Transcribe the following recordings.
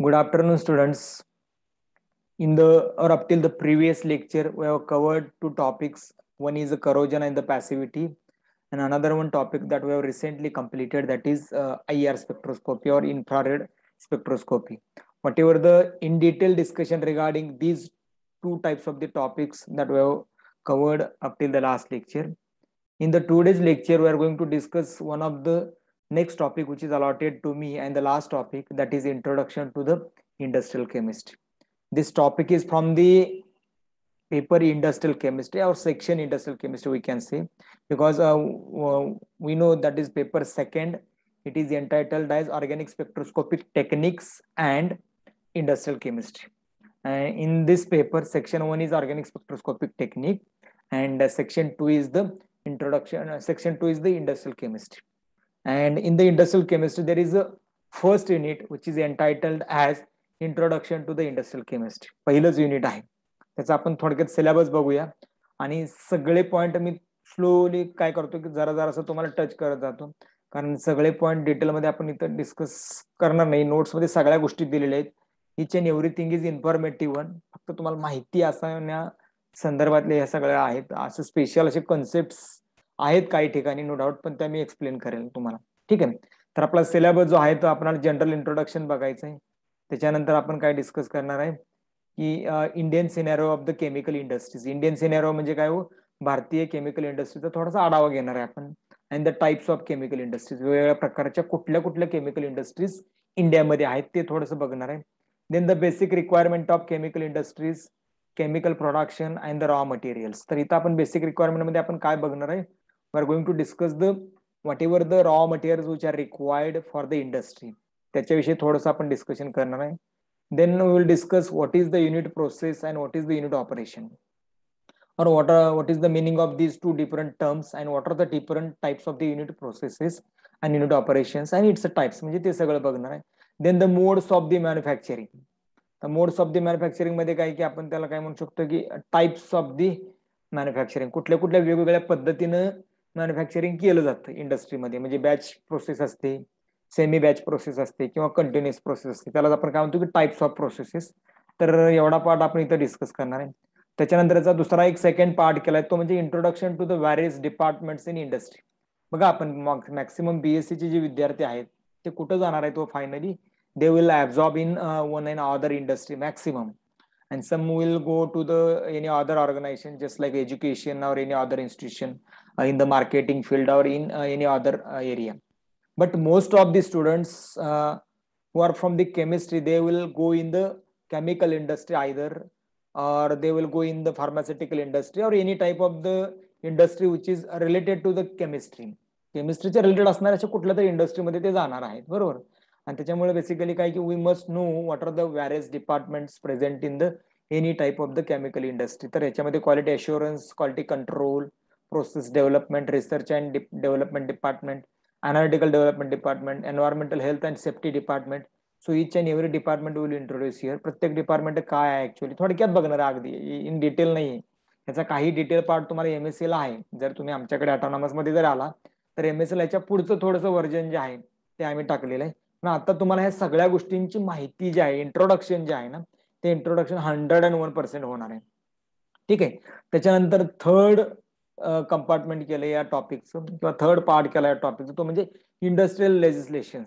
Good afternoon, students. In the or up till the previous lecture, we have covered two topics. One is the corrosion and the passivity, and another one topic that we have recently completed that is uh, IR spectroscopy or infrared spectroscopy. Whatever the in detail discussion regarding these two types of the topics that we have covered up till the last lecture. In the today's lecture, we are going to discuss one of the next topic which is allotted to me and the last topic that is introduction to the industrial chemistry. This topic is from the paper industrial chemistry or section industrial chemistry we can say because uh, we know that is paper second it is entitled as organic spectroscopic techniques and industrial chemistry uh, in this paper section 1 is organic spectroscopic technique and uh, section 2 is the introduction uh, section 2 is the industrial chemistry and in the industrial chemistry there is a first unit which is entitled as introduction to the industrial chemistry पहिलंच unit आहे त्याचा आपण थोडक्यात syllabus बघूया आणि सगळे point मी slowly काय करतो की जरा जरा असं तुम्हाला टच करत जातो कारण सगळे पॉईंट डिटेलमध्ये आपण इथं डिस्कस करणार नाही नोट्स मध्ये सगळ्या गोष्टी दिलेल्या आहेत each and everything is informative one फक्त तुम्हाला माहिती असण्या संदर्भातले ह्या सगळ्या आहेत असं स्पेशल असे कन्सेप्ट आहेत काही ठिकाणी नो डाऊट पण त्या मी एक्सप्लेन करेल तुम्हाला ठीक आहे तर आपला सिलेबस जो आहे तो आपल्याला जनरल इंट्रोडक्शन बघायचं आहे त्याच्यानंतर आपण काय डिस्कस करणार आहे की Indian scenario of the chemical industries Indian scenario म्हणजे काय हो भारतीय केमिकल इंडस्ट्रीचा थोडासा आढावा घेणार आहे आपण and the types of chemical industries वेगवेगळ्या प्रकारच्या कुठल्या कुठल्या केमिकल इंडस्ट्रीज इंडियामध्ये आहेत ते थोडंसं बघणार आहे then the basic requirement of chemical industries chemical production and the raw materials तर इथं आपण बेसिक रिक्वायरमेंटमध्ये आपण काय बघणार आहे are going to discuss the there the raw materials which are required for the industry त्याच्याविषयी थोडस आपण डिस्कशन करणार आहे then we discuss what is the unit process and what is the unit operation or what what is the meaning of these to different terms and what are different types of the unit process and unit operation and its types म्हणजे ते सगळं बघणार आहे then the modes of the manufacturing modes of the manufacturing मध्ये काय की आपण त्याला काय म्हणू शकतो की टाइप्स ऑफ द मॅन्युफॅक्चरिंग कुठल्या कुठल्या वेगवेगळ्या पद्धतीनं मॅन्युफॅक्चरिंग केलं जातं इंडस्ट्रीमध्ये म्हणजे बॅच प्रोसेस असते सेमी बॅच प्रोसेस असते किंवा कंटिन्युअस प्रोसेस असते त्याला आपण काय म्हणतो की टाइप्स ऑफ प्रोसेसेस तर एवढा पार्ट आपण इथं डिस्कस करणार आहे त्याच्यानंतरचा दुसरा एक सेकंड पार्ट केला तो म्हणजे introduction to the various departments in industry बघा आपण मॅक्सिमम बीएससीचे e जे विद्यार्थी आहेत ते कुठं जाणार आहेत तो finally they will absorb in one and other industry maximum and some will go to the any other organization just like education or any other institution in the marketing field or in any other area but most of the students who are from the chemistry they will go in the chemical industry either or they will go in the pharmaceutical industry or any type of the industry which is related to the chemistry केमिस्ट्रीच्या related असणाऱ्या अशा कुठल्या तरी इंडस्ट्रीमध्ये ते जाणार आहेत बरोबर आणि त्याच्यामुळे बेसिकली काय की we must know what are the various department present in the any type of the chemical industry तर याच्यामध्ये quality assurance quality control process development research and development department analytical development department department, health and safety department department. So each and every department will introduce here प्रत्येक डिपार्टमेंट काय आहे actually थोडक्यात बघणार अगदी in detail नाही याचा काही डिटेल पार्ट तुम्हाला एम एस ला आहे जर तुम्ही आमच्याकडे अटॉनॉमस मध्ये जर आला तर एम एस एल याच्या पुढचं थोडंसं व्हर्जन जे आहे ते आम्ही टाकलेलं आहे पण आता तुम्हाला ह्या सगळ्या गोष्टींची माहिती जी आहे इंट्रोडक्शन जे आहे ना ते introduction hundred and one percent होणार आहे ठीक आहे त्याच्यानंतर थर्ड कंपार्टमेंट केलं या टॉपिकचं किंवा थर्ड पार्ट केला या टॉपिकचं तो म्हणजे इंडस्ट्रियल लेजिस्लेशन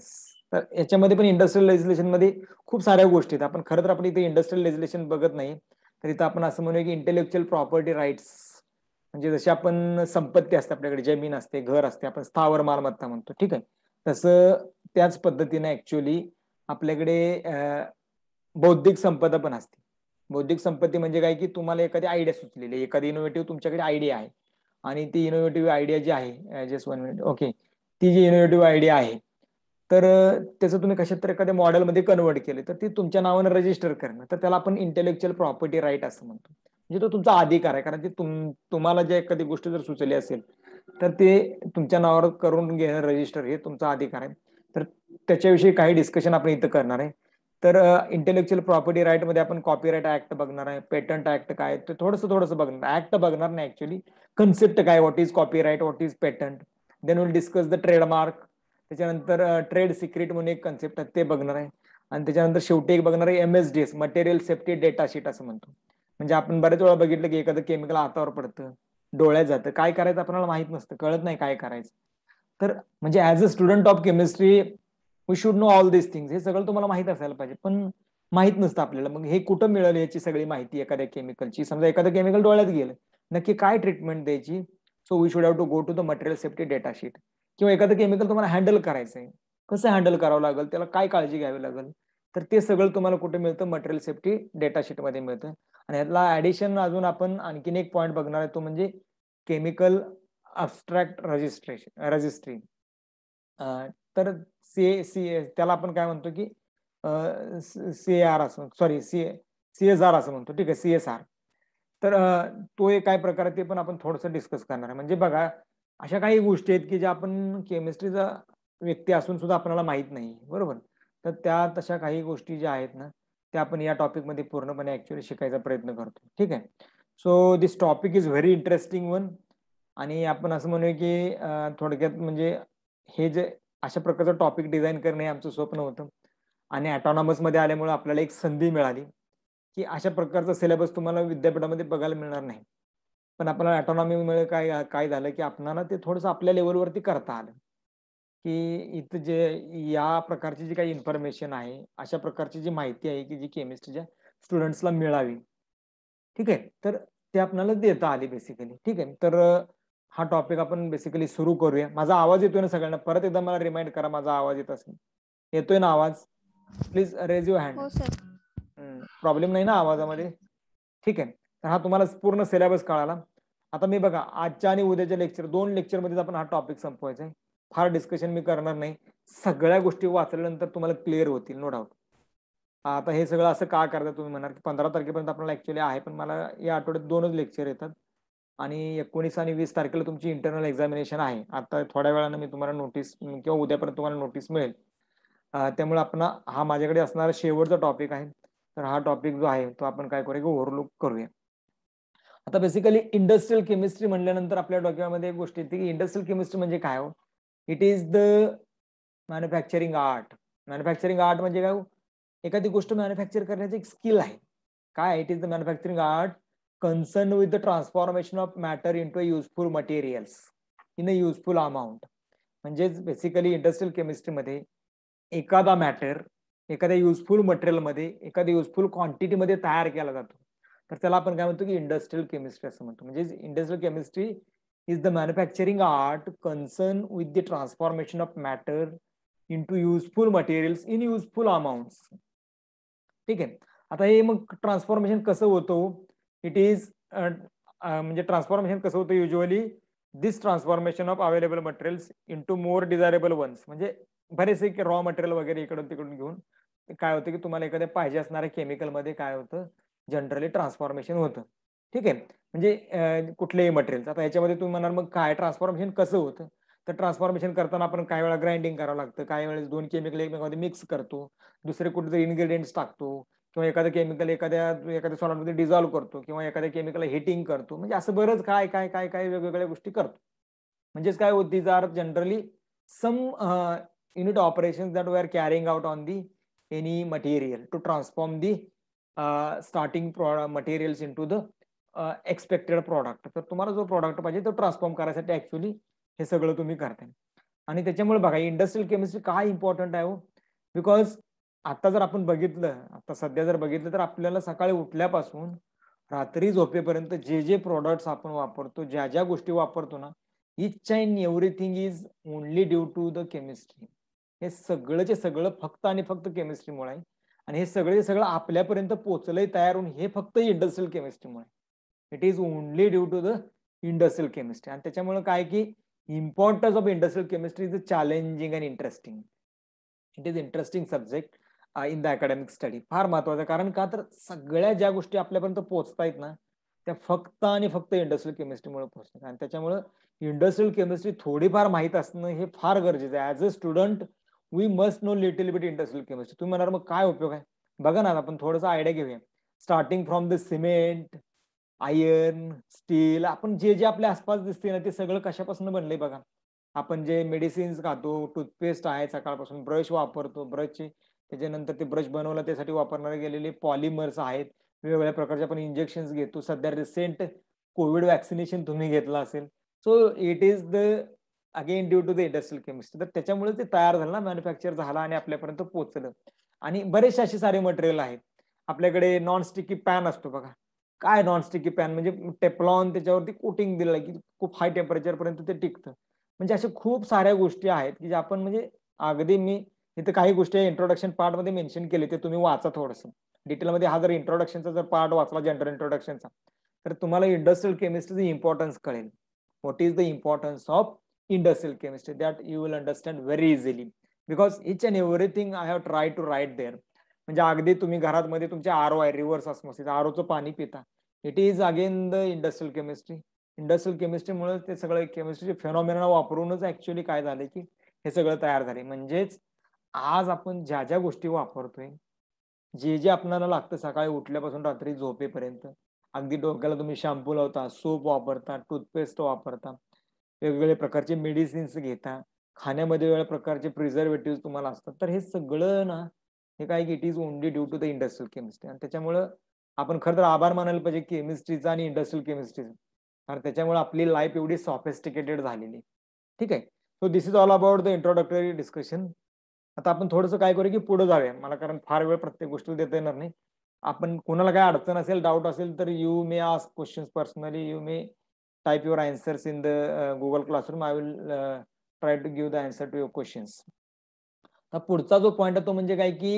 तर याच्यामध्ये पण इंडस्ट्रियल मध्ये खूप साऱ्या गोष्टी आहेत आपण खरं तर आपण इथे इंडस्ट्रियल लेजिस्लेशन बघत नाही तर इथं आपण असं म्हणूया की इंटेलेक्च्युअल प्रॉपर्टी राईट्स म्हणजे जशी आपण संपत्ती असते आपल्याकडे जमीन असते घर असते आपण स्थावर मालमत्ता म्हणतो ठीक आहे तसं त्याच पद्धतीने ऍक्च्युली आपल्याकडे बौद्धिक संपदा पण असते बौद्धिक संपत्ती म्हणजे काय की तुम्हाला एखादी आयडिया सुचलेली एखादी इनोव्हेटिव्ह तुमच्याकडे आयडिया आहे आणि ती इनोव्हेटिव्ह आयडिया जी आहे जस्ट वन मिनिट ओके ती जी इनोव्हेटिव्ह आयडिया आहे तर uh, त्याचं तुम्ही कशा तर एखाद्या मॉडेलमध्ये कन्वर्ट केले तर ती तुमच्या नावानं रजिस्टर करणं तर त्याला आपण इंटेलेक्च्युअल प्रॉपर्टी राईट असं म्हणतो म्हणजे तो तुमचा अधिकार आहे कारण ती तुम तुम्हाला जे एखादी गोष्ट जर सुचली असेल तर ते तुमच्या नावावर करून घेणं रजिस्टर हे तुमचा अधिकार आहे तर त्याच्याविषयी काही डिस्कशन आपण इथं करणार आहे तर इंटेलेक्च्युअल प्रॉपर्टी राईट मध्ये आपण कॉपीराईट ऍक्ट बघणार आहे पेटंट ऍक्ट काय ते थोडस थोडस बघणार ऍक्ट बघणार नाही ऍक्च्युली कन्सेप्ट काय what is copyright what is patent then will discuss the trademark त्याच्यानंतर ट्रेड सिक्रेट म्हणून एक कन्सेप्ट आहे ते बघणार आहे आणि त्याच्यानंतर शेवटी एक बघणार आहे MSDS material safety data sheet असं म्हणतो म्हणजे आपण बऱ्याच वेळा बघितलं की एखादं केमिकल हातावर पडतं डोळ्यात जातं काय करायचं आपल्याला माहित नसतं कळत नाही काय करायचं तर म्हणजे as a student of chemistry we should know all this things हे सगळं तुम्हाला माहित असायला पाहिजे पण माहित नसतं आपल्याला मग हे कुठं मिळेल याची सगळी माहिती एखाद्या केमिकलची समजा एखादं केमिकल डोळ्यात गेलं नक्की काय ट्रीटमेंट द्यायची so we should have to go to the material safety data sheet किंवा एखादं केमिकल तुम्हाला हँडल करायचं आहे कसं हँडल करावं लागेल त्याला काय काळजी घ्यावी लागेल तर ते सगळं तुम्हाला कुठे मिळतं मटेरियल सेफ्टी डेटा मध्ये मिळतं आणि यातला ऍडिशन अजून आपण आणखीन एक पॉईंट बघणार आहे तो म्हणजे केमिकल अब्स्ट्रॅक्ट रजिस्ट्रेशन रजिस्ट्री तर सी सी त्याला आपण काय म्हणतो की सी आर असं sorry C C S R असं म्हणतो ठीक आहे सी एस आर तर तो एक काय प्रकार आहे ते पण आपण थोडस डिस्कस करणार आहे म्हणजे बघा अशा काही गोष्टी आहेत की ज्या आपण केमिस्ट्रीचा व्यक्ती असून सुद्धा आपल्याला माहीत नाही बरोबर तर त्या तशा काही गोष्टी ज्या आहेत ना त्या आपण या टॉपिकमध्ये पूर्णपणे ऍक्च्युअली शिकायचा प्रयत्न करतो ठीक आहे so this topic is very interesting one आणि आपण असं म्हणूया की थोडक्यात म्हणजे हे जे अशा प्रकारचं टॉपिक डिझाईन करणे हे आमचं स्वप्न होतं आणि मध्ये आल्यामुळे आपल्याला एक संधी मिळाली की अशा प्रकारचा सिलेबस तुम्हाला विद्यापीठामध्ये बघायला मिळणार नाही पण आपल्याला ॲटॉनॉमीमुळे काय काय झालं की आपणाला ते थोडंसं आपल्या लेवलवरती करता आलं की इथं जे या प्रकारची जी काही इन्फॉर्मेशन आहे अशा प्रकारची जी माहिती आहे की जी केमिस्ट्रीच्या स्टुडंट्सला मिळावी ठीक आहे तर ते आपल्याला देता आली बेसिकली ठीक आहे तर हा टॉपिक आपण बेसिकली सुरू करूया माझा आवाज येतोय ना सगळ्यांना परत एकदा मला रिमाइंड करा माझा आवाज येत असेल येतोय ना आवाज please raise your hand problem नाही ना आवाजामध्ये ठीक आहे तर हा तुम्हाला पूर्ण सिलेबस कळाला आता मी बघा आजच्या आणि उद्याच्या लेक्चर दोन लेक्चर मध्ये आपण हा टॉपिक संपवायचा आहे फार डिस्कशन मी करणार नाही सगळ्या गोष्टी वाचल्यानंतर तुम्हाला क्लिअर होतील नो डाऊट आता हे सगळं असं का करता तुम्ही म्हणणार की पंधरा तारखेपर्यंत आपल्याला ऍक्च्युली आहे पण मला या आठवड्यात दोनच लेक्चर येतात आणि एकोणीस आणि वीस तारखेला तुमची इंटरनल एक्झामिनेशन आहे आता थोड्या वेळानं मी तुम्हाला नोटीस किंवा उद्यापर्यंत तुम्हाला नोटीस मिळेल त्यामुळे आपण हा माझ्याकडे असणारा शेवटचा टॉपिक आहे तर हा टॉपिक जो आहे तो आपण काय करूया की ओव्हरलुक करूया आता बेसिकली इंडस्ट्रियल केमिस्ट्री म्हणल्यानंतर आपल्या डॉक्युमेंटमध्ये एक गोष्ट येते की इंडस्ट्रियल केमिस्ट्री म्हणजे काय हो it is the manufacturing art manufacturing art म्हणजे काय हो? एखादी गोष्ट मॅन्युफॅक्चर करण्याची एक स्किल आहे काय it is the manufacturing art concern with the transformation of matter into useful materials in a useful amount म्हणजेच बेसिकली इंडस्ट्रियल केमिस्ट्रीमध्ये एखादा मॅटर एखाद्या युजफुल मटेरियलमध्ये एखाद्या युजफुल क्वांटिटीमध्ये तयार केला जातो तर त्याला आपण काय म्हणतो की इंडस्ट्रियल केमिस्ट्री असं म्हणतो म्हणजे industrial chemistry is the manufacturing art concern with the transformation of matter into useful materials in useful amount ठीक आहे आता हे मग ट्रान्सफॉर्मेशन कसं होतं इट इज uh, uh, म्हणजे ट्रान्सफॉर्मेशन कसं होतं usually this transformation of available materials into more desirable ones म्हणजे बरेचसे रॉ मटेरियल वगैरे इकडून तिकडून घेऊन काय होतं की तुम्हाला एखाद्या पाहिजे असणाऱ्या केमिकलमध्ये काय होतं जनरली ट्रान्सफॉर्मेशन होतं ठीक आहे म्हणजे कुठलेही मटेरियल्स आता याच्यामध्ये तुम्ही म्हणाल मग काय ट्रान्सफॉर्मेशन कसं होतं तर ट्रान्सफॉर्मेशन करताना आपण काही वेळा ग्राइंडिंग करावं लागतं काही वेळेस दोन केमिकल एकमेकांमध्ये मिक्स करतो दुसरे कुठेतरी इन्ग्रेडियंट्स टाकतो किंवा एखादं केमिकल एखाद्या एखाद्या सॉलॉटमध्ये डिझॉल्व्ह करतो किंवा एखाद्या केमिकल हिटिंग करतो म्हणजे असं बरंच काय काय काय काय वेगवेगळ्या गोष्टी करतो म्हणजेच काय होत these are generally some unit operation that we are carrying out on the any material to transform the starting materials into the expected product तर तुम्हाला जो प्रॉडक्ट पाहिजे तो ट्रान्सफॉर्म करायसाठी ऍक्च्युली हे सगळं तुम्ही करताय आणि त्याच्यामुळे बघा इंडस्ट्रियल केमिस्ट्री काय इम्पॉर्टंट आहे हो बिकॉज आता जर आपण बघितलं आता सध्या जर बघितलं तर आपल्याला सकाळी उठल्यापासून रात्री झोपेपर्यंत जे जे प्रॉडक्ट्स आपण वापरतो ज्या ज्या गोष्टी वापरतो ना each and everything is only due to the chemistry हे सगळंचे सगळं फक्त आणि फक्त केमिस्ट्रीमुळे आहे आणि हे सगळे सगळं आपल्यापर्यंत पोचलंय तयार होऊन हे फक्त इंडस्ट्रियल केमिस्ट्रीमुळे it is only due to the industrial chemistry आणि त्याच्यामुळे काय की importance of industrial chemistry is challenging and interesting it is interesting subject in the academic study फार महत्वाचं कारण का तर सगळ्या ज्या गोष्टी आपल्यापर्यंत पोहोचतायत ना त्या फक्त आणि फक्त इंडस्ट्रियल केमिस्ट्रीमुळे पोहोचतात आणि त्याच्यामुळं इंडस्ट्रियल केमिस्ट्री थोडीफार माहीत असणं हे फार गरजेचं आहे as a student we must know little bit industrial chemistry तुम्ही म्हणाल मग काय उपयोग आहे बघा ना आपण थोडंसं आयडिया घेऊया starting from the cement iron steel आपण जे जे आपल्या आसपास दिसते ना ते सगळं कशापासून बनलंय बघा आपण जे मेडिसिन्स खातो टूथपेस्ट आहे सकाळपासून ब्रश वापरतो ब्रशचे त्याच्यानंतर ते ब्रश बनवला त्यासाठी वापरणारे गेलेले पॉलिमर्स आहेत वेगवेगळ्या प्रकारचे आपण इंजेक्शन घेतो सध्या रिसेंट कोविड वॅक्सिनेशन तुम्ही घेतला असेल so it is the again due to the industrial chemistry तर त्याच्यामुळे ते तयार झालं ना मॅन्युफॅक्चर झाला आणि आपल्यापर्यंत पोहोचलं आणि बरेचसे असे सारे मटेरियल आहेत आपल्याकडे नॉन स्टिकी पॅन असतो बघा काय नॉन स्टिकी पॅन म्हणजे टेपलॉन त्याच्यावरती कोटिंग दिलं की खूप हाय टेम्परेचर पर्यंत ते टिकतं म्हणजे अशा खूप साऱ्या गोष्टी आहेत की जे आपण म्हणजे अगदी मी इथं काही गोष्टी इंट्रोडक्शन पार्ट मध्ये मेन्शन केले ते तुम्ही वाचा डिटेल डिटेलमध्ये हा जर इंट्रोडक्शनचा जर पार्ट वाचला जनरल इंट्रोडक्शनचा तर तुम्हाला इंडस्ट्रियल केमिस्ट्रीचं इम्पॉर्टन्स कळेल what is the importance of industrial chemistry that you will understand very easily because each and everything I have try to write there म्हणजे अगदी तुम्ही घरात मध्ये तुमच्या आर ओ आहे रिव्हर्स ऑस्मोसिस आर ओचं पाणी पिता it is again the industrial chemistry industrial केमिस्ट्रीमुळे ते सगळं केमिस्ट्रीचे फेनॉमिना वापरूनच ऍक्च्युअली काय झाले की हे सगळं तयार झाले म्हणजेच आज आपण ज्या ज्या गोष्टी वापरतोय जे जे आपणाला लागतं सकाळी उठल्यापासून रात्री झोपेपर्यंत अगदी डोक्याला तुम्ही शॅम्पू लावता सोप वापरता टूथपेस्ट वापरता वेगवेगळे प्रकारचे मेडिसिन्स घेता खाण्यामध्ये वेगळ्या प्रकारचे प्रिझर्वेटिव्ह तुम्हाला असतात तर हे सगळं ना हे काय की it is only due to the industrial chemistry आणि त्याच्यामुळं आपण खरं तर आभार मानायला पाहिजे केमिस्ट्रीचा आणि इंडस्ट्रियल केमिस्ट्रीचा कारण त्याच्यामुळे आपली लाईफ एवढी सॉफिस्टिकेटेड झालेली ठीक आहे so this is all about the introductory discussion आता आपण थोडंसं काय करू की पुढे जाऊया मला कारण फार वेळ प्रत्येक गोष्टीला देता येणार नाही आपण कोणाला काय अडचण असेल डाऊट असेल तर you may ask questions personally you may type your answers in the Google classroom I will try to give the answer to your questions तर पुढचा जो पॉईंट आहे तो म्हणजे काय की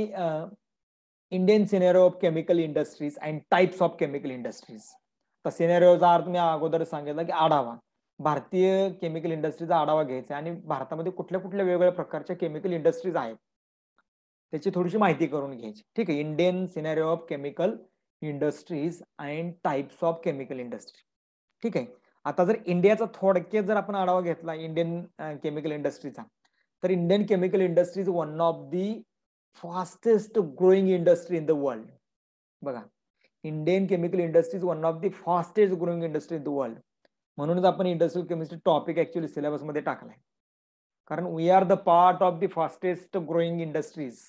Indian scenario of chemical industries and types of chemical industries तर सिनेरिओचा अर्थ मी अगोदर सांगितला की आढावा भारतीय केमिकल इंडस्ट्रीचा आढावा घ्यायचा आणि भारतामध्ये कुठल्या कुठल्या वेगवेगळ्या प्रकारच्या केमिकल इंडस्ट्रीज आहेत त्याची थोडीशी माहिती करून घ्यायची ठीक आहे Indian scenario of chemical industries and types of chemical industry ठीक आहे आता जर इंडियाचा थोडक्यात जर आपण आढावा घेतला इंडियन केमिकल इंडस्ट्रीचा तर Indian chemical industries one of the fastest growing industry in the world बघा Indian chemical industries one of the fastest growing industry in the world म्हणूनच आपण इंडस्ट्रियल केमिस्ट्री टॉपिक ऍक्च्युली मध्ये टाकलाय कारण we are the part of the fastest growing industries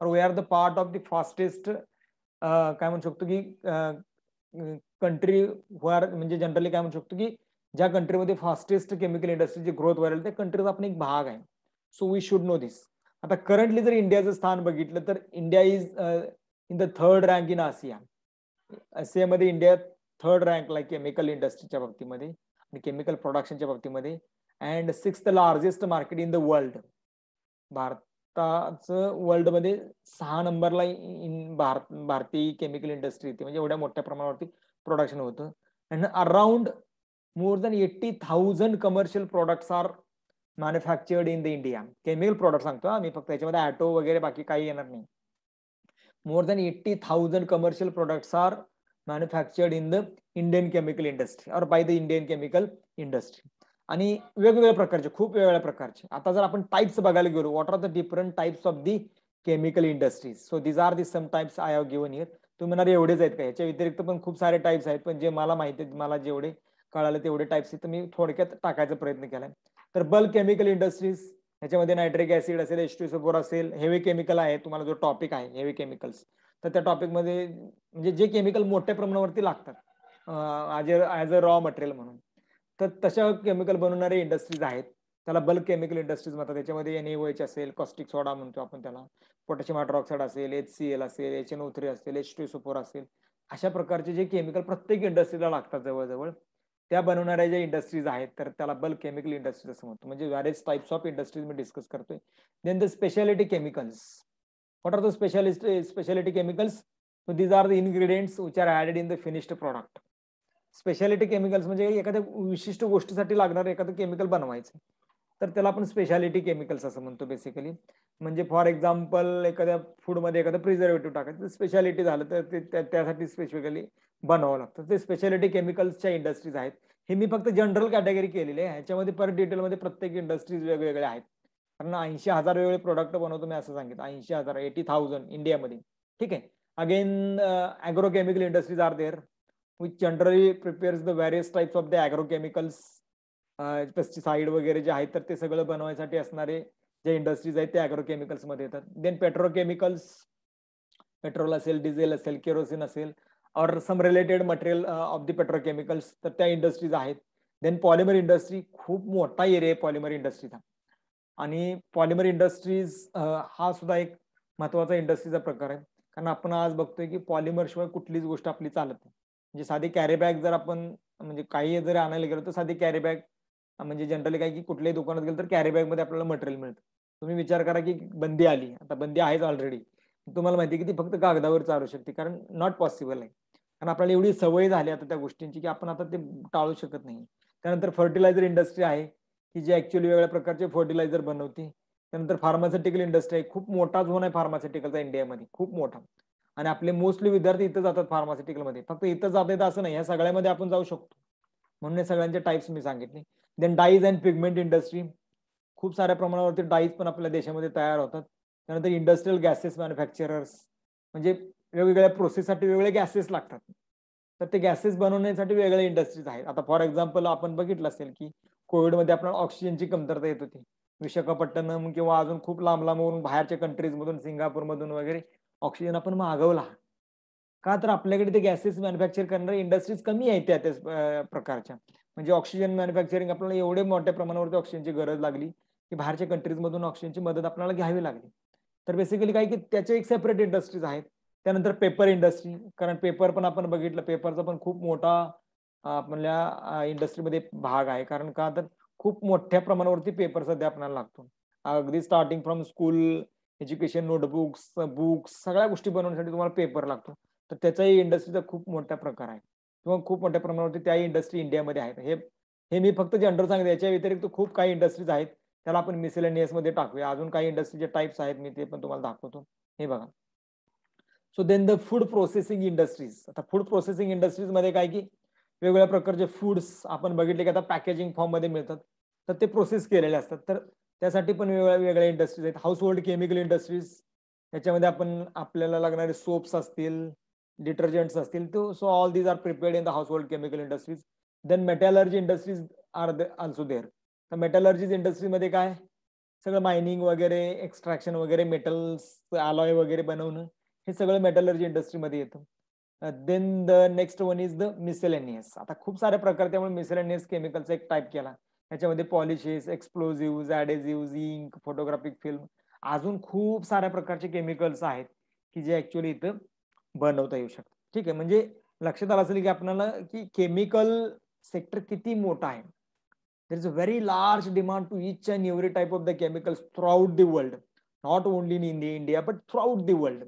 और we are the part of the fastest काय म्हणू शकतो की कंट्री वर म्हणजे जनरली काय म्हणू शकतो की ज्या कंट्रीमध्ये फास्टेस्ट केमिकल इंडस्ट्रीची ग्रोथ व्हायला त्या कंट्रीचा आपण एक भाग आहे so we should know this आता करंटली जर इंडियाचं स्थान बघितलं तर India is in the third rank in Asia आसियामध्ये इंडिया थर्ड रँकला केमिकल इंडस्ट्रीच्या बाबतीमध्ये आणि केमिकल प्रोडक्शनच्या बाबतीमध्ये and sixth largest market in the world भारताचं वर्ल्डमध्ये सहा नंबरला इन भारत भारतीय केमिकल इंडस्ट्री म्हणजे एवढ्या मोठ्या प्रमाणावरती प्रोडक्शन होतं and around more than eighty thousand commercial products are manufactured in the India chemical product सांगतो आम्ही फक्त याच्यामध्ये ॲटो वगैरे बाकी काही येणार नाही more than eighty thousand commercial products are manufactured in the Indian chemical industry और by the Indian chemical industry आणि वेगवेगळ्या प्रकारचे खूप वेगवेगळ्या प्रकारचे आता जर आपण टाईप्स बघायला गेलो what are the different types of the chemical industries so these are the some types I have given here तुम्ही म्हणणार एवढेच आहेत का याच्या व्यतिरिक्त पण खूप सारे टाइप्स आहेत पण जे मला माहिती आहेत मला जेवढे कळाले तेवढे टाइप्स आहेत मी थोडक्यात टाकायचा प्रयत्न केलाय तर बल्क केमिकल इंडस्ट्रीज ह्याच्यामध्ये नायट्रिक ऍसिड असेल एस टी असेल हेवी केमिकल आहे तुम्हाला जो टॉपिक आहे हेवी केमिकल्स तर त्या टॉपिकमध्ये म्हणजे जे केमिकल मोठ्या प्रमाणावरती लागतात ॲज अ रॉ मटेरियल म्हणून तर तशा केमिकल बनवणारे इंडस्ट्रीज आहेत त्याला बल्क केमिकल इंडस्ट्रीज म्हणतात त्याच्यामध्ये एन एच असेल कॉस्टिक सोडा म्हणतो आपण त्याला पोटॅशियम हायड्रॉक्साईड असेल एच सी एल असेल एच एन ओ थ्री असेल एच टू सुपोर असेल अशा प्रकारचे जे केमिकल प्रत्येक इंडस्ट्रीला लागतात जवळजवळ त्या बनवणाऱ्या ज्या इंडस्ट्रीज आहेत तर त्याला बल्क केमिकल इंडस्ट्रीज असं म्हणतो म्हणजे व्हॅरेज टाईप्स ऑफ इंडस्ट्रीज मी डिस्कस करतोय then the speciality chemicals What are the specialist eh, specialty chemicals? So these are the ingredients which are added in the finished speciality chemicals म्हणजे एखाद्या विशिष्ट गोष्टीसाठी लागणारं एखादं केमिकल बनवायचं तर त्याला आपण स्पेशालिटी केमिकल्स असं म्हणतो बेसिकली म्हणजे फॉर एक्झाम्पल एखाद्या फूडमध्ये एखादं प्रिझर्वेटिव्ह टाकायचं स्पेशालिटी झालं तर ते त्यासाठी स्पेसिफिकली बनवावं लागतं ते स्पेशालिटी केमिकल्सच्या इंडस्ट्रीज आहेत हे मी फक्त जनरल कॅटेगरी केलेली आहे ह्याच्यामध्ये पर डिटेलमध्ये प्रत्येक इंडस्ट्रीज वेगवेगळ्या आहेत कारण ऐंशी हजार वेगळे प्रोडक्ट बनवतो मी असं सांगितलं ऐंशी हजार एटी थाउजंड इंडियामध्ये ठीक आहे again chemical industries are there which generally prepares the various types of the agrochemicals pesticide वगैरे जे आहेत तर ते सगळं बनवायसाठी असणारे जे इंडस्ट्रीज आहेत ते मध्ये येतात देन पेट्रोकेमिकल्स पेट्रोल असेल डिझेल असेल केरोसिन असेल और some related material of the petrochemicals तर त्या इंडस्ट्रीज आहेत देन पॉलिमर इंडस्ट्री खूप मोठा एरिया आहे पॉलिमर इंडस्ट्रीचा आणि पॉलिमर इंडस्ट्रीज हा सुद्धा एक महत्वाचा इंडस्ट्रीचा प्रकार आहे कारण आपण आज बघतोय की शिवाय कुठलीच गोष्ट आपली चालत नाही म्हणजे साधी कॅरी बॅग जर आपण म्हणजे काही जर आणायला गेलो तर साधी कॅरी बॅग म्हणजे जनरली काय की कुठल्याही दुकानात गेलं तर कॅरी बॅगमध्ये आपल्याला मटेरियल मिळतं तुम्ही विचार करा की बंदी आली आता बंदी आहेच ऑलरेडी तुम्हाला माहिती की ती फक्त कागदावर चालू शकते कारण नॉट पॉसिबल आहे कारण आपल्याला एवढी सवय झाली आता त्या गोष्टींची की आपण आता ते टाळू शकत नाही त्यानंतर फर्टिलायझर इंडस्ट्री आहे की जे ऍक्च्युली वेगळ्या प्रकारचे फर्टिलायझर बनवते त्यानंतर फार्मास्युटिकल इंडस्ट्री खूप मोठा झोन आहे फार्मास्युटिकलचा इंडियामध्ये खूप मोठा आणि आपले मोस्टली विद्यार्थी इथं जातात फार्मास्युटिकलमध्ये फक्त इथं जात येतं असं नाही या सगळ्यामध्ये आपण जाऊ शकतो म्हणून सगळ्यांचे टाईप्स मी सांगितले then dyes and pigment industry खूप साऱ्या प्रमाणावरती डाईज पण आपल्या देशामध्ये तयार होतात त्यानंतर इंडस्ट्रीयल गॅसेस मॅन्युफॅक्चरर्स म्हणजे वेगवेगळ्या प्रोसेससाठी वेगवेगळे गॅसेस लागतात तर ते गॅसेस बनवण्यासाठी वेगळ्या इंडस्ट्रीज आहेत आता फॉर एक्झाम्पल आपण बघितलं असेल की कोविडमध्ये आपण ऑक्सिजनची कमतरता येत होती विशाखापट्टणम किंवा अजून खूप लांब लांबवरून बाहेरच्या कंट्रीजमधून सिंगापूरमधून वगैरे ऑक्सिजन आपण मागवला का तर आपल्याकडे ते गॅसेस मॅन्युफॅक्चर करणारे इंडस्ट्रीज कमी आहेत त्या त्या प्रकारच्या म्हणजे ऑक्सिजन मॅन्युफॅक्चरिंग आपल्याला एवढे मोठ्या प्रमाणावरती ऑक्सिजनची गरज लागली की बाहेरच्या कंट्रीजमधून ऑक्सिजनची मदत आपल्याला घ्यावी लागली तर बेसिकली काय की त्याच्या एक सेपरेट इंडस्ट्रीज आहेत त्यानंतर पेपर इंडस्ट्री कारण पेपर पण आपण बघितलं पेपरचा पण खूप मोठा आपल्या इंडस्ट्रीमध्ये भाग आहे कारण का तर खूप मोठ्या प्रमाणावरती पेपर सध्या आपल्याला लागतो अगदी starting from school education notebooks books सगळ्या गोष्टी बनवण्यासाठी तुम्हाला पेपर लागतो तर त्याचाही इंडस्ट्रीचा खूप मोठा प्रकार आहे किंवा खूप मोठ्या प्रमाणावरती त्याही इंडस्ट्री इंडियामध्ये आहेत हे हे मी फक्त जनरल सांगितलं याच्या व्यतिरिक्त खूप काही इंडस्ट्रीज आहेत त्याला आपण मध्ये टाकूया अजून काही इंडस्ट्रीचे टाईप्स आहेत मी ते पण तुम्हाला दाखवतो हे बघा so then the food processing industries आता फूड प्रोसेसिंग इंडस्ट्रीजमध्ये काय की वेगवेगळ्या प्रकारचे फूड्स आपण बघितले की आता पॅकेजिंग फॉर्ममध्ये मिळतात तर ते प्रोसेस केलेले असतात तर त्यासाठी पण वेगळ्या वेगळ्या इंडस्ट्रीज आहेत हाऊस होल्ड केमिकल इंडस्ट्रीज याच्यामध्ये आपण आपल्याला लागणारे सोप्स असतील डिटर्जंट्स असतील तो so all these are prepared in the household chemical industries then metallurgy industries are also there तर मेटॅलर्जीज इंडस्ट्रीमध्ये काय सगळं मायनिंग वगैरे एक्स्ट्रॅक्शन वगैरे मेटल्स अलॉय वगैरे बनवणं हे सगळं मेटलर्जी इंडस्ट्रीमध्ये येतं then the next one is the miscellaneous आता खूप सारे प्रकार त्यामुळे मिसेलेनियस केमिकलचा एक टाईप केला त्याच्यामध्ये polishes explosive adhesive ink photographic film अजून खूप साऱ्या प्रकारचे केमिकल्स आहेत की जे ऍक्च्युली इथं बनवता येऊ शकतात ठीक आहे म्हणजे लक्षात आलं असेल की आपल्याला की केमिकल सेक्टर किती मोठा आहे there is a very large demand to each and every type of the chemicals throughout world not only in India but throughout world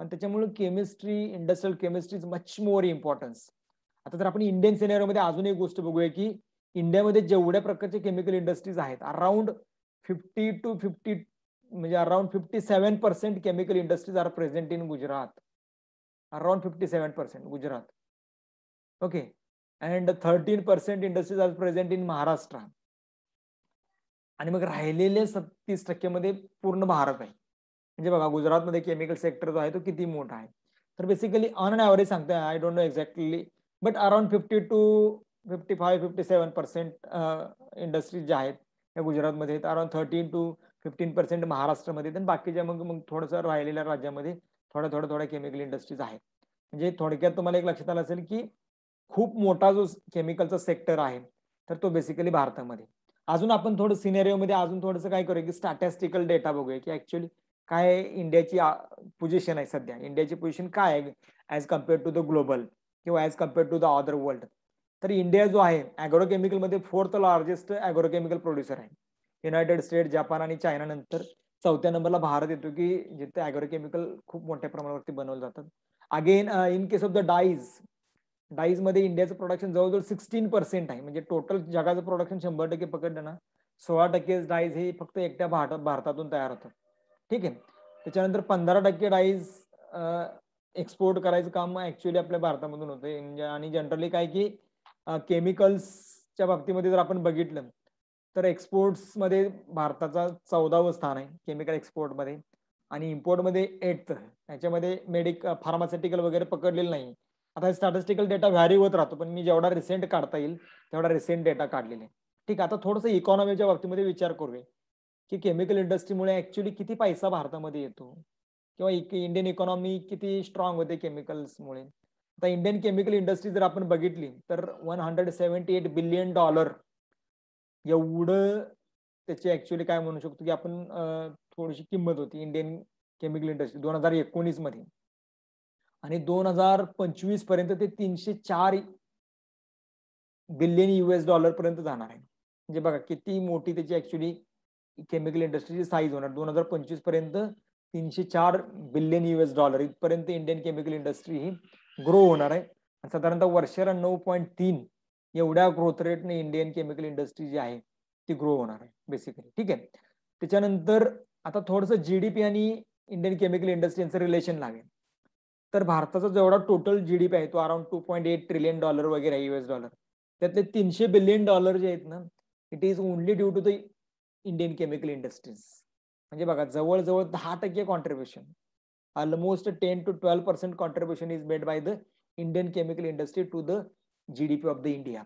आणि त्याच्यामुळे chemistry industrial chemistry is much more importance आता जर आपण Indian सिनेरोमध्ये अजून एक गोष्ट बघूया की इंडियामध्ये जेवढ्या प्रकारचे केमिकल इंडस्ट्रीज आहेत अराउंड फिफ्टी टू फिफ्टी म्हणजे around fifty seven percent chemical industries are present in Gujarat around fifty seven percent Gujarat okay and thirteen percent industries are present in Maharashtra आणि मग राहिलेले सत्तीस मध्ये पूर्ण भारत आहे म्हणजे बघा गुजरातमध्ये केमिकल सेक्टर जो आहे तो किती मोठा आहे तर बेसिकली ऑन अँड ॲव्हरेज सांगतोय I don't know exactly but around fifty to fifty five fifty seven percent industries ज्या आहेत त्या गुजरातमध्ये आहेत around thirteen to fifteen percent महाराष्ट्रामध्ये तर बाकीच्या मग मग थोडंसं राहिलेल्या राज्यामध्ये थोड्या थोड्या थोड्या केमिकल इंडस्ट्रीज आहेत म्हणजे थोडक्यात तुम्हाला एक लक्षात आलं असेल की खूप मोठा जो केमिकलचा सेक्टर आहे तर तो बेसिकली भारतामध्ये अजून आपण थोडं सिनेरिओमध्ये अजून थोडंसं काय करूया की स्टॅटिस्टिकल डेटा बघूया की ॲक्च्युली काय इंडियाची पोझिशन आहे सध्या इंडियाची पोझिशन काय आहे as compare to the global किंवा as compare to the other world तर इंडिया जो आहे ॲग्रोकेमिकलमध्ये फोर्थ लार्जेस्ट ॲग्रोकेमिकल प्रोड्युसर आहे युनायटेड स्टेट जपान आणि चायनानंतर चौथ्या नंबरला भारत येतो की जिथे ॲग्रोकेमिकल खूप मोठ्या प्रमाणावरती बनवले जातात again in case of the dyes डाईजमध्ये इंडियाचं प्रोडक्शन जवळजवळ सिक्स्टीन पर्सेंट आहे म्हणजे टोटल जगाचं प्रोडक्शन शंभर टक्के पकडलं ना सोळा टक्के डाईज हे फक्त एकट्या भारतात भारतातून तयार होतं ठीक आहे त्याच्यानंतर पंधरा टक्के डाईज एक्सपोर्ट करायचं काम ऍक्च्युली आपल्या भारतामधून होते म्हणजे आणि जनरली काय की केमिकल्सच्या बाबतीमध्ये जर आपण बघितलं तर एक्सपोर्ट्समध्ये भारताचा चौदावं स्थान आहे केमिकल एक्सपोर्टमध्ये आणि इम्पोर्टमध्ये एट याच्यामध्ये मेडिक फार्मास्युटिकल वगैरे पकडलेलं नाही आता स्टॅटिस्टिकल डेटा व्हॅरी होत राहतो पण मी जेवढा रिसेंट काढता येईल तेवढा रिसेंट डेटा काढलेला आहे ठीक आहे आता थोडंसं इकॉनॉमीच्या बाबतीमध्ये विचार करूया की केमिकल इंडस्ट्रीमुळे ऍक्च्युली किती पैसा भारतामध्ये येतो किंवा इंडियन इकॉनॉमी किती स्ट्रॉंग होते केमिकल्समुळे आता इंडियन केमिकल इंडस्ट्री जर आपण बघितली तर one hundred seventy eight billion dollar एवढं त्याची ऍक्च्युली काय म्हणू शकतो की आपण थोडीशी किंमत होती इंडियन केमिकल इंडस्ट्री दोन हजार एकोणीस मध्ये आणि दोन हजार पंचवीस पर्यंत ते तीनशे चार बिलियन एस डॉलर पर्यंत जाणार आहे म्हणजे बघा किती मोठी त्याची ऍक्च्युली केमिकल इंडस्ट्रीची साईज होणार दोन हजार पंचवीस पर्यंत तीनशे चार बिलियन युएस डॉलर इथपर्यंत इंडियन केमिकल इंडस्ट्री ही ग्रो होणार आहे आणि साधारणतः वर्षाला नऊ पॉईंट तीन एवढ्या ग्रोथ रेटने इंडियन केमिकल इंडस्ट्री जी आहे ती ग्रो होणार आहे बेसिकली ठीक आहे त्याच्यानंतर आता थोडंसं जी डी पी आणि इंडियन केमिकल इंडस्ट्री यांचं रिलेशन लागेल तर भारताचा जेवढा टोटल जी आहे तो around two point eight trillion dollar वगैरे आहे युएस डॉलर त्यातले तीनशे बिलियन डॉलर जे आहेत ना it is only due to the Indian chemical industries म्हणजे बघा जवळजवळ दहा टक्के contribution almost ten to twelve percent contribution is made by the Indian chemical industry to the GDP of the India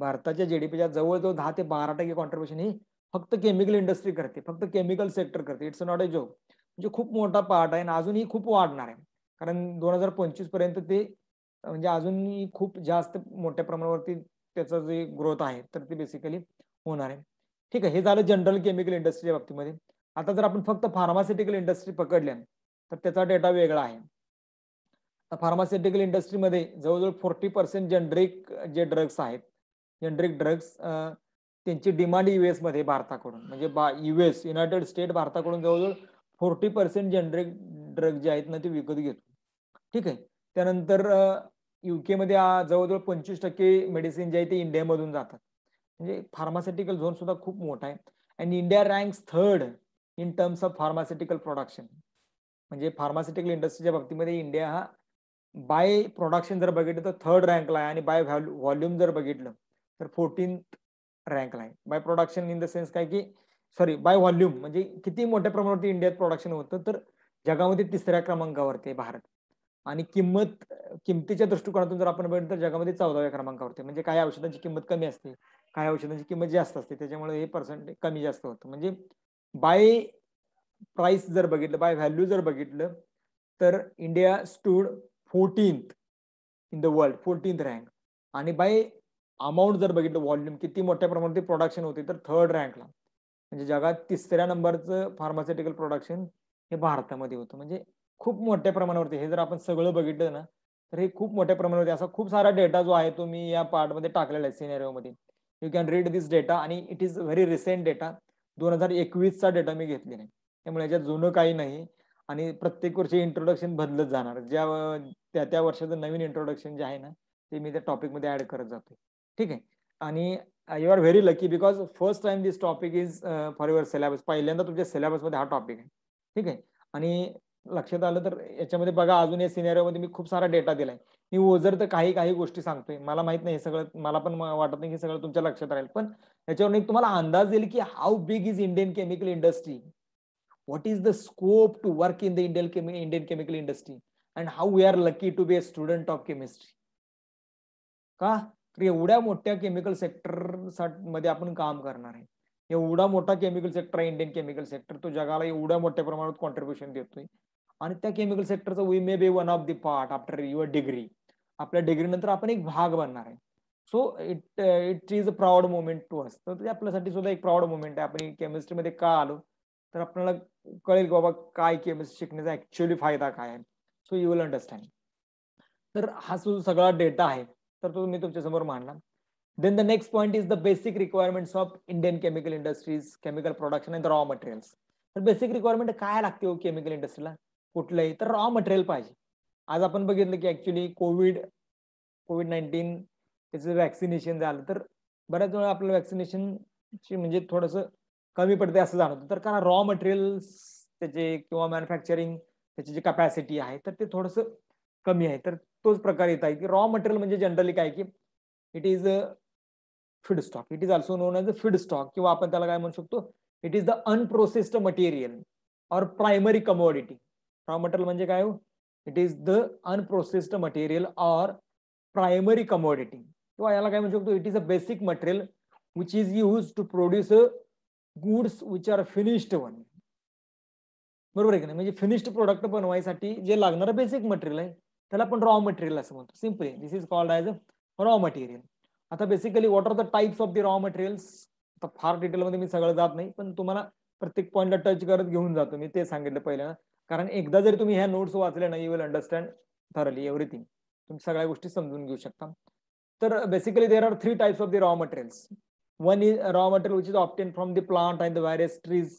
भारताच्या जीडीपीच्या जवळजवळ दहा ते बारा टक्के कॉन्ट्रीब्युशन ही फक्त केमिकल इंडस्ट्री करते फक्त केमिकल सेक्टर करते इट्स नॉट अ जॉब म्हणजे खूप मोठा पार्ट आहे आणि अजूनही खूप वाढणार आहे कारण दोन हजार पंचवीस पर्यंत ते म्हणजे अजूनही खूप जास्त मोठ्या प्रमाणावरती त्याचा जे ग्रोथ आहे तर ते बेसिकली होणार आहे ठीक आहे हे झालं जनरल केमिकल इंडस्ट्रीच्या बाबतीमध्ये आता जर आपण फक्त फार्मास्युटिकल इंडस्ट्री पकडल्या तर त्याचा डेटा वेगळा आहे आता फार्मास्युटिकल इंडस्ट्रीमध्ये जवळजवळ फोर्टी पर्सेंट जनरिक जे ड्रग्स आहेत जनरिक ड्रग्स त्यांची डिमांड यू मध्ये भारताकडून म्हणजे बा यू एस युनायटेड स्टेट भारताकडून जवळजवळ फोर्टी पर्सेंट जनरिक ड्रग्स जे आहेत ना ते विकत घेतो ठीक आहे त्यानंतर युकेमध्ये जवळजवळ पंचवीस टक्के मेडिसिन जे आहे ते इंडियामधून जातात म्हणजे फार्मास्युटिकल झोन सुद्धा खूप मोठा आहे and India ranks third in terms of pharmaceutical production म्हणजे फार्मास्युटिकल इंडस्ट्रीच्या बाबतीमध्ये इंडिया हा बाय प्रोडक्शन जर बघितलं तर थर्ड रँकला आहे आणि बाय व्हॅल्यू व्हॉल्यूम जर बघितलं तर फोर्टीन्थ रँकला आहे by production in the sense काय की सॉरी बाय व्हॉल्यूम म्हणजे किती मोठ्या प्रमाणावरती इंडियात प्रोडक्शन होतं तर जगामध्ये तिसऱ्या क्रमांकावरती आहे भारत आणि किंमत किमतीच्या दृष्टिकोनातून जर आपण बघितलं तर जगामध्ये चौदाव्या क्रमांकावरती म्हणजे काही औषधांची किंमत कमी असते काही औषधांची किंमत जास्त असते त्याच्यामुळे हे पर्सेंट कमी जास्त होतं म्हणजे बाय प्राइस जर बघितलं बाय व्हॅल्यू जर बघितलं तर India stood fourteenth in the world fourteenth rank आणि बाय अमाऊंट जर बघितलं व्हॉल्यूम किती मोठ्या प्रमाणात प्रोडक्शन होते तर थर्ड रँकला म्हणजे जगात तिसऱ्या नंबरचं फार्मास्युटिकल प्रोडक्शन हे भारतामध्ये होतं म्हणजे खूप मोठ्या प्रमाणावरती हे जर आपण सगळं बघितलं ना तर हे खूप मोठ्या प्रमाणावरती असा खूप सारा डेटा जो आहे तो मी या पार्टमध्ये टाकलेला आहे मध्ये you can read this data आणि it is very recent data दोन हजार एकवीसचा डेटा मी घेतलेला नाही त्यामुळे याच्यात जुनं काही नाही आणि प्रत्येक वर्षी इंट्रोडक्शन बदलत जाणार ज्या त्या त्या वर्षाचं नवीन इंट्रोडक्शन जे आहे ना ते मी त्या टॉपिकमध्ये ॲड करत जातो ठीक आहे आणि you are very lucky because first time this topic is for your syllabus पहिल्यांदा तुमच्या सिलेबसमध्ये हा टॉपिक आहे ठीक आहे आणि लक्षात आलं तर याच्यामध्ये बघा अजून या सिनेरिओमध्ये मी खूप सारा डेटा दिलाय मी ओझर तर काही काही गोष्टी सांगतोय मला माहित नाही हे सगळं मला पण वाटत नाही हे सगळं तुमच्या लक्षात राहील पण याच्यावरून एक तुम्हाला अंदाज येईल की how big is Indian chemical industry what is the scope to work in the Indian Indian chemical industry and how we are lucky to be a student of chemistry का एवढ्या मोठ्या केमिकल सेक्टर मध्ये आपण काम करणार आहे एवढा मोठा केमिकल सेक्टर आहे इंडियन केमिकल सेक्टर तो जगाला एवढ्या मोठ्या प्रमाणात कॉन्ट्रीब्युशन देतोय आणि त्या केमिकल सेक्टरचा we may be one of the part after your degree आपल्या डिग्री नंतर आपण एक भाग बनणार आहे so it it is a proud movement to us ते आपल्यासाठी सुद्धा एक प्राऊड मुवमेंट आहे आपण केमिस्ट्रीमध्ये का आलो तर आपल्याला कळेल की बाबा काय केमिस्ट्री शिकण्याचा ऍक्च्युअली फायदा काय आहे सो यू विल अंडरस्टँड तर हा जो सगळा डेटा आहे तर तो मी तुमच्यासमोर समोर मांडला then the next point is the basic requirements of Indian chemical industries chemical production and raw materials तर बेसिक रिक्वायरमेंट काय लागते हो केमिकल इंडस्ट्रीला कुठलंही तर रॉ मटेरियल पाहिजे आज आपण बघितलं की ऍक्च्युली कोविड कोविड नाईन्टीन त्याचं वॅक्सिनेशन झालं तर बऱ्याच वेळा आपलं वॅक्सिनेशनची म्हणजे थोडंसं कमी पडते असं जाणवतं तर कारण रॉ मटेरियल्स त्याचे किंवा मॅन्युफॅक्चरिंग त्याची जी कॅपॅसिटी आहे तर ते थोडंसं कमी आहे तर तोच प्रकार येत आहे की रॉ मटेरियल म्हणजे जनरली काय की it is a feedstock it is also known as a feedstock किंवा आपण त्याला काय म्हणू शकतो it is the unprocessed material और प्रायमरी कमोडिटी रॉ मटेरियल म्हणजे काय हो it is the unprocessed material or primary commodity किंवा याला काय म्हणू शकतो it is a basic material which is use to produce a goods which are finished one बरोबर आहे का नाही म्हणजे फिनिश्ड प्रोडक्ट बनवायसाठी जे लागणारं बेसिक मटेरियल आहे त्याला आपण रॉ मटेरियल असं म्हणतो simply this is called as a raw material आता basically what are the types of the raw materials आता फार डिटेलमध्ये मी सगळं जात नाही पण तुम्हाला प्रत्येक पॉईंटला टच करत घेऊन जातो मी ते सांगितलं पहिल्यांदा कारण एकदा जरी तुम्ही ह्या नोट्स वाचल्या ना you will understand thoroughly everything तुम्ही सगळ्या गोष्टी समजून घेऊ शकता तर basically there are three types of the raw materials one is raw material which is obtain from the plant and the various trees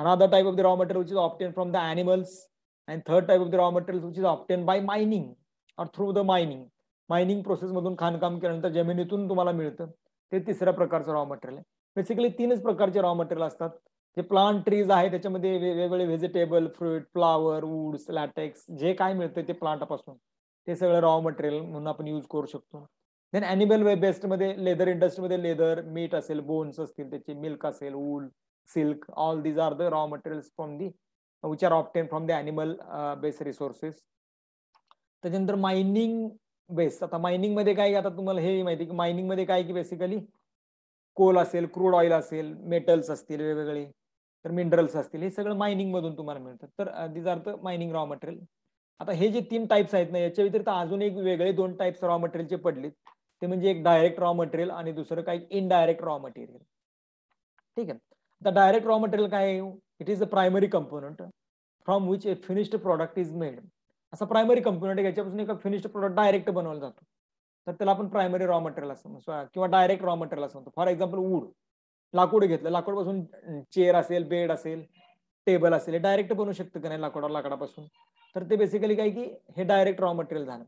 another type of the raw material which is obtain from the animals and third type of the raw materials which is obtain by mining or through the mining mining प्रोसेसमधून खाणकाम केल्यानंतर जमिनीतून तुम्हाला मिळतं ते तिसऱ्या प्रकारचं raw material आहे बेसिकली तीनच प्रकारचे रॉ मटेरियल असतात जे प्लांट ट्रीज आहे त्याच्यामध्ये वेगवेगळे vegetable fruit flower woods latex जे काय मिळतं ते प्लांटापासून ते सगळं रॉ मटेरियल म्हणून आपण यूज करू शकतो देन अॅनिमल वे बेस्टमध्ये लेदर इंडस्ट्रीमध्ये लेदर मीट असेल बोन्स असतील त्याचे मिल्क असेल wool silk all these are the raw materials from the which are obtain from the animal base resources त्याच्यानंतर मायनिंग बेस आता मायनिंगमध्ये काय आता तुम्हाला हे माहिती की मायनिंगमध्ये काय की बेसिकली कोल असेल क्रूड ऑइल असेल मेटल्स असतील वेगवेगळे तर मिनरल्स असतील हे सगळं मायनिंग मधून तुम्हाला मिळतात तर these are the mining raw material आता हे जे तीन टाईप्स आहेत ना याच्या व्यतिरिक्त अजून एक वेगळे दोन टाईप्स रॉ मटेरियलचे पडलेत ते म्हणजे एक डायरेक्ट रॉ मटेरियल आणि दुसरं काही इनडायरेक्ट रॉ मटेरियल ठीक आहे आता डायरेक्ट रॉ मटेरियल काय it is a primary component from which a finished product is made असा प्रायमरी कंपोनंट आहे याच्यापासून एक फिनिश्ड प्रोडक्ट डायरेक्ट बनवला जातो तर त्याला आपण प्रायमरी रॉ मटेरियल असं म्हणतो किंवा डायरेक्ट रॉ मटेरियल असं म्हणतो फॉर एक्झाम्पल वूड लाकूड घेतलं पासून चेअर असेल बेड असेल टेबल असेल हे डायरेक्ट बनवू शकतं का नाही लाकूड लाकडापासून तर ते बेसिकली काय की हे डायरेक्ट रॉ मटेरियल झालं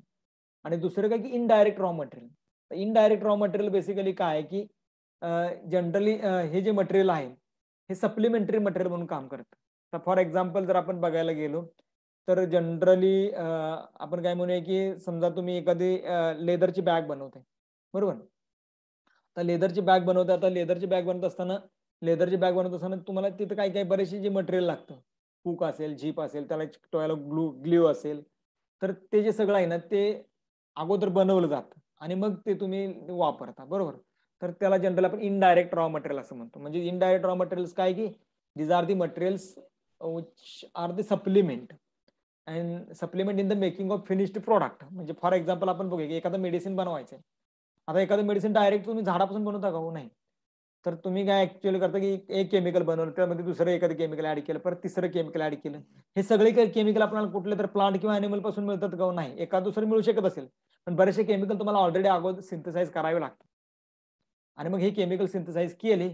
आणि दुसरं काय की indirect raw material indirect raw material basically काय की जनरली हे जे मटेरियल आहे हे सप्लिमेंटरी मटेरियल म्हणून काम करत तर फॉर एक्झाम्पल जर आपण बघायला गेलो तर जनरली आपण काय म्हणूया की समजा तुम्ही एखादी लेदरची बॅग बनवते बरोबर आता लेदरची बॅग बनवते आता लेदरची बॅग बनवत असताना लेदरची बॅग बनवत असताना तुम्हाला तिथं काही काही बरेचसे जे मटेरियल लागतं कूक असेल झीप असेल त्याला टोयाला ग्लू ग्ल्यू असेल तर ते जे सगळं आहे ना ते अगोदर बनवलं जातं आणि मग ते तुम्ही वापरता बरोबर तर त्याला जनरल आपण इनडायरेक्ट रॉ मटेरियल असं म्हणतो म्हणजे इनडायरेक्ट रॉ मटेरियल्स काय की these are the materials which are the supplement and supplement in the making of finished product म्हणजे फॉर एक्झाम्पल आपण बघूया की एखादं मेडिसिन बनवायचं आहे आता एखादं मेडिसिन डायरेक्ट तुम्ही झाडापासून बनवता का हो नाही तर तुम्ही काय ऍक्च्युअली करता की एक केमिकल बनवलं त्यामध्ये दुसरं एखादं केमिकल ऍड केलं परत तिसरं केमिकल ऍड केलं हे सगळे केमिकल आपल्याला कुठले तर प्लांट किंवा अॅनिमल पासून मिळतात का हो, नाही एका दुसरं मिळू शकत असेल पण बरेचसे केमिकल तुम्हाला ऑलरेडी अगोदर सिंथसाईज करावे लागतात आणि मग हे केमिकल सिंथसाईज केले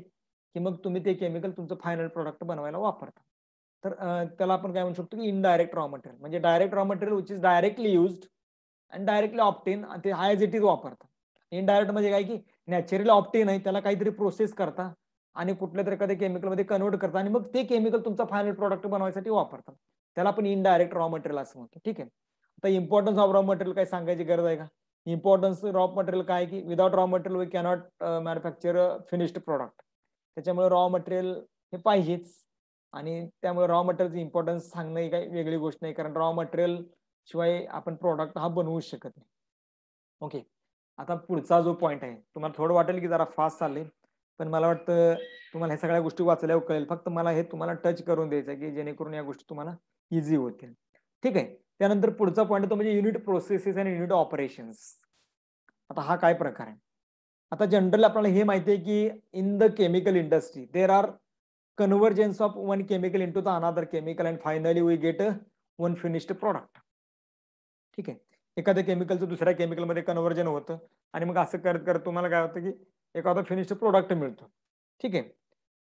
की मग तुम्ही ते केमिकल तुमचं फायनल प्रोडक्ट बनवायला वापरता तर त्याला आपण काय म्हणू शकतो की इनडायरेक्ट रॉ मटेरियल म्हणजे direct raw material which is directly used and directly obtain ते हाय इट इज वापरतात इनडायरेक्ट म्हणजे काय की नॅचरली ऑप्टेन आहे त्याला काहीतरी प्रोसेस करता आणि कुठल्या तरी एखाद्या केमिकलमध्ये कन्वर्ट करता आणि मग ते केमिकल तुमचा फायनल प्रोडक्ट बनवायसाठी वापरतात त्याला आपण इनडायरेक्ट रॉ मटेरियल असं म्हणतो ठीक आहे आता इम्पॉर्टन्स ऑफ रॉ मटेरियल काय सांगायची गरज आहे का इम्पॉर्टन्स रॉ मटेरियल काय की without raw material we cannot manufacture finished product त्याच्यामुळे रॉ मटेरियल हे पाहिजेच आणि त्यामुळे रॉ मटेरियलचं इम्पॉर्टन्स सांगणं ही काही वेगळी गोष्ट नाही कारण रॉ मटेरियल शिवाय आपण प्रॉडक्ट हा बनवू शकत नाही ओके आता पुढचा जो पॉईंट आहे तुम्हाला थोडं वाटेल की जरा फास्ट चालले पण मला वाटतं तुम्हाला ह्या सगळ्या गोष्टी वाचल्यावर कळेल फक्त मला हे तुम्हाला टच करून द्यायचं की जेणेकरून या गोष्टी तुम्हाला इझी होतील ठीक आहे त्यानंतर पुढचा पॉईंट तो म्हणजे unit processes and unit operations आता हा काय प्रकार आहे आता जनरली आपल्याला हे माहिती आहे की in the chemical industry there are conversions of one chemical into the another chemical and finally we get one finished product ठीक आहे एखाद्या केमिकलचं दुसऱ्या केमिकलमध्ये कन्व्हर्जन होतं आणि मग असं करत करत तुम्हाला काय होतं की एखादा फिनिश्ड प्रोडक्ट मिळतो ठीक आहे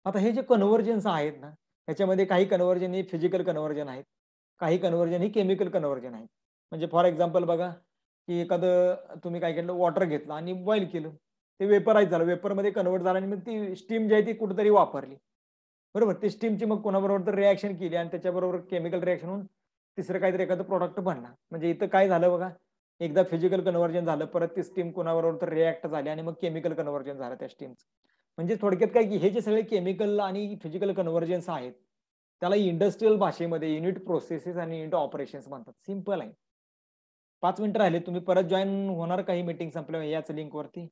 आता हे जे कन्व्हर्जन्स आहेत ना ह्याच्यामध्ये काही कन्व्हर्जन हे फिजिकल कन्व्हर्जन आहेत काही कन्व्हर्जन ही केमिकल कन्व्हर्जन आहेत म्हणजे फॉर एक्झाम्पल बघा की एखादं तुम्ही काय केलं वॉटर घेतलं आणि बॉईल केलं ते वेपराईज झालं वेपरमध्ये कन्वर्ट झालं आणि मग ती स्टीम जी आहे ती कुठेतरी वापरली बरोबर ती स्टीमची मग कोणाबरोबर तर रिॲक्शन केली आणि त्याच्याबरोबर केमिकल रिॲक्शन होऊन तिसरं काहीतरी एखादं प्रोडक्ट बनला म्हणजे इथं काय झालं बघा एकदा फिजिकल कन्वर्जन झालं परत ती स्टीम कोणाबरोबर तर रिॲक्ट झाली आणि मग केमिकल कन्वर्जन झालं त्या स्टीमचं म्हणजे थोडक्यात काय की हे जे सगळे केमिकल आणि फिजिकल कन्व्हर्जन्स आहेत त्याला इंडस्ट्रीयल भाषेमध्ये युनिट प्रोसेसेस आणि युनिट ऑपरेशन्स म्हणतात सिम्पल आहे पाच मिनिटं राहिले तुम्ही परत जॉईन होणार काही मीटिंग संपल्या याच लिंकवरती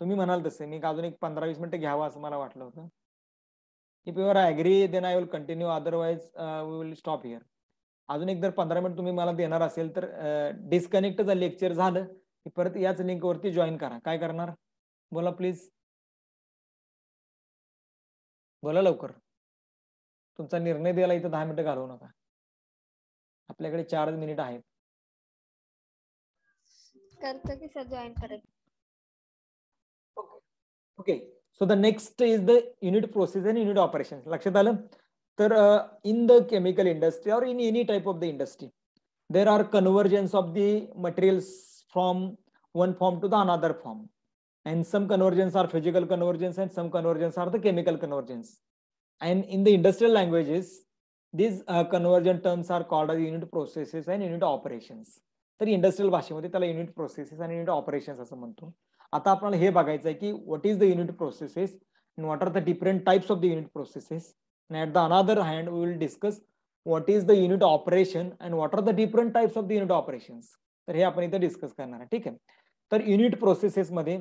तुम्ही म्हणाल तसे मी अजून एक पंधरा वीस मिनिटं घ्यावं असं मला वाटलं होतं if your I will continue otherwise we will stop here अजून एक जर पंधरा मिनिट तुम्ही मला देणार असेल तर डिस्कनेक्ट जर लेक्चर झालं की परत याच लिंक वरती जॉईन करा काय करणार बोला प्लीज बोला लवकर तुमचा निर्णय द्यायला इथं दहा मिनिटं घालवू नका आपल्याकडे चार मिनिट आहेत join okay so the next is the unit process and unit operation लक्षात आलं तर इन द केमिकल इंडस्ट्री और in any type of the industry there are conversions of the materials from one form to the another form and some conversions are physical conversions and some conversions are the chemical conversions and in the industrial languages these conversion terms are called unit processes and unit operations तर industrial भाषेमध्ये त्याला unit processes आणि unit operations असं म्हणतो आता आपल्याला हे बघायचं आहे की what is the unit processes what are the different types of the unit processes And at the another hand, we will discuss what is the unit operation and what are the different types of the unit operations. तर हे आपण इथे discuss करणार आहे ठीक आहे तर unit processes मध्ये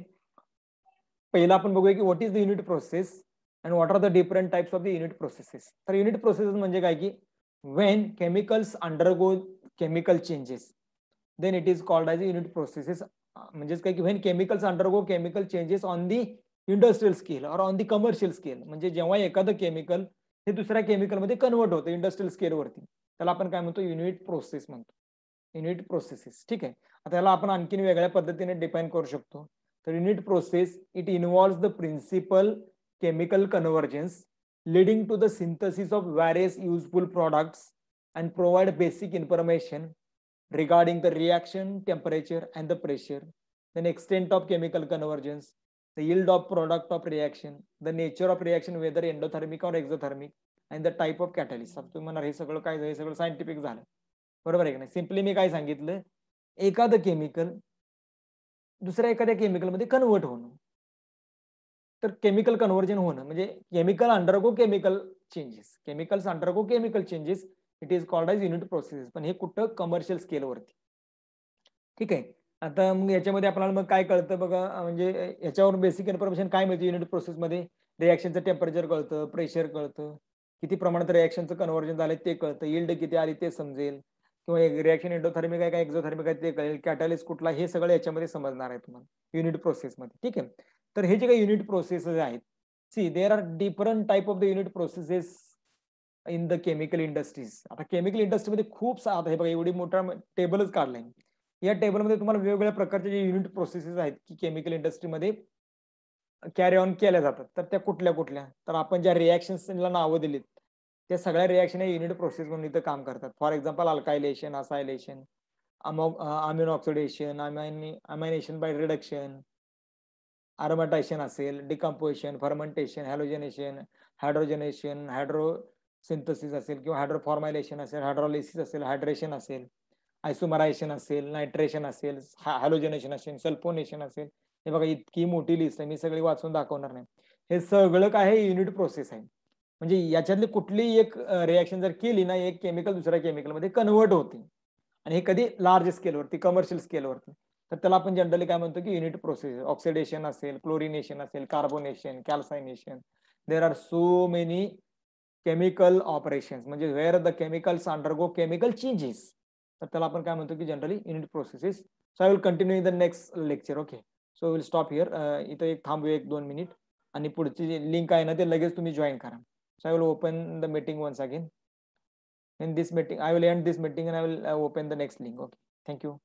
पहिला आपण बघूया की what is the unit process and what are the different types of the unit processes तर युनिट प्रोसेसेस म्हणजे काय की when chemicals undergo chemical changes then it is called as unit processes म्हणजेच काय की when chemicals undergo chemical changes on the industrial scale और on the commercial scale म्हणजे जेव्हा एखादं केमिकल हे दुसऱ्या केमिकलमध्ये कन्वर्ट होतं इंडस्ट्रियल स्केलवरती त्याला आपण काय म्हणतो युनिट प्रोसेस म्हणतो युनिट प्रोसेसेस ठीक आहे आता याला आपण आणखीन वेगळ्या पद्धतीने डिपेंड करू शकतो तर unit process it involve the principal chemical conversions leading to the synthesis of various useful products and provide basic information regarding the reaction temperature and the pressure then extent of chemical conversions the yield of product of reaction, the nature of reaction, whether endothermic or exothermic, and the type of catalyst. तुम्ही म्हणणार हे सगळं काय हे सगळं scientific झालं बरोबर आहे का नाही सिम्पली मी काय सांगितलं एखादं केमिकल दुसऱ्या एखाद्या केमिकलमध्ये कन्वर्ट होणं तर केमिकल कन्व्हर्जन होणं म्हणजे chemical undergo chemical changes chemicals undergo chemical changes it is called as unit process पण हे कुठं कमर्शियल स्केलवरती ठीक आहे आता मग याच्यामध्ये आपल्याला मग काय कळतं बघा म्हणजे याच्यावर बेसिक इन्फॉर्मेशन काय मिळते युनिट प्रोसेसमध्ये रिॲक्शनचं टेम्परेचर कळतं प्रेशर कळतं किती प्रमाणात रिॲक्शनचं कन्व्हर्जन झालं ते कळतं इल्ड किती आली ते समजेल किंवा रिॲक्शन एंडोथर्मिक आहे का एक्झोथर्मिक आहे ते कळेल कॅटालिस कुठला हे सगळं याच्यामध्ये समजणार आहे तुम्हाला युनिट प्रोसेसमध्ये ठीक आहे तर हे जे काही युनिट प्रोसेस आहेत see there are different type of the unit processes in the chemical industries आता केमिकल इंडस्ट्रीमध्ये खूप आता हे बघा एवढी मोठा टेबलच काढलाय या टेबलमध्ये तुम्हाला वेगवेगळ्या प्रकारचे जे युनिट प्रोसेसेस आहेत की केमिकल इंडस्ट्रीमध्ये कॅरी ऑन केल्या जातात तर त्या कुठल्या कुठल्या तर आपण ज्या रिॲक्शन्सला नावं दिलीत त्या सगळ्या रिॲक्शन या युनिट प्रोसेस म्हणून इथं काम करतात फॉर एक्झाम्पल अल्कायलेशन असायलेशन अमो oxidation amination by reduction aromatisation असेल decomposition fermentation halogenation hydrogenation hydro synthesis असेल किंवा हायड्रोफॉर्मायलेशन असेल हायड्रॉलिसिस असेल हायड्रेशन असेल आयसोमरायशन असेल नायट्रेशन असेल हॅलोजनेशन असेल सल्फोनेशन असेल हे बघा इतकी मोठी लिस्ट आहे मी सगळी वाचून दाखवणार नाही हे सगळं काय हे युनिट प्रोसेस आहे म्हणजे याच्यातली कुठली एक रिॲक्शन जर केली ना एक केमिकल दुसऱ्या केमिकलमध्ये कन्वर्ट होते आणि हे कधी लार्ज स्केलवरती कमर्शियल स्केलवरती तर त्याला आपण जनरली काय म्हणतो की युनिट प्रोसेस ऑक्सिडेशन असेल क्लोरिनेशन असेल carbonation calcination there are so many chemical operation म्हणजे where the chemicals undergo chemical changes तर त्याला आपण काय म्हणतो की generally unit processes so I will continue in the next lecture okay so will stop here इथं एक थांबू एक दोन मिनिट आणि पुढची जी लिंक आहे ना ते लगेच तुम्ही जॉईन करा so I will open the meeting once again in this meeting I will end this meeting and I will open the next link okay thank you